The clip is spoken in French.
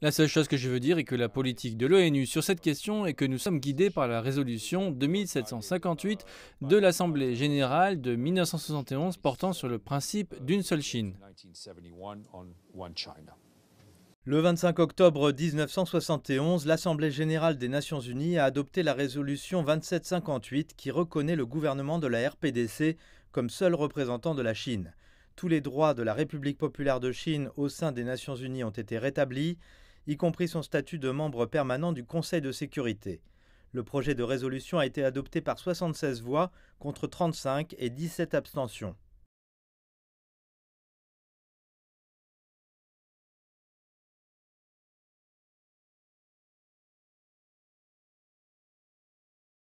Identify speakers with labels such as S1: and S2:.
S1: La seule chose que je veux dire est que la politique de l'ONU sur cette question est que nous sommes guidés par la résolution 2758 de l'Assemblée générale de 1971 portant sur le principe d'une seule Chine. Le 25 octobre 1971, l'Assemblée
S2: générale des Nations unies a adopté la résolution 2758 qui reconnaît le gouvernement de la RPDC comme seul représentant de la Chine. Tous les droits de la République populaire de Chine au sein des Nations unies ont été rétablis, y compris son statut de membre permanent du Conseil de sécurité. Le projet de résolution a été adopté par 76 voix contre 35 et 17 abstentions.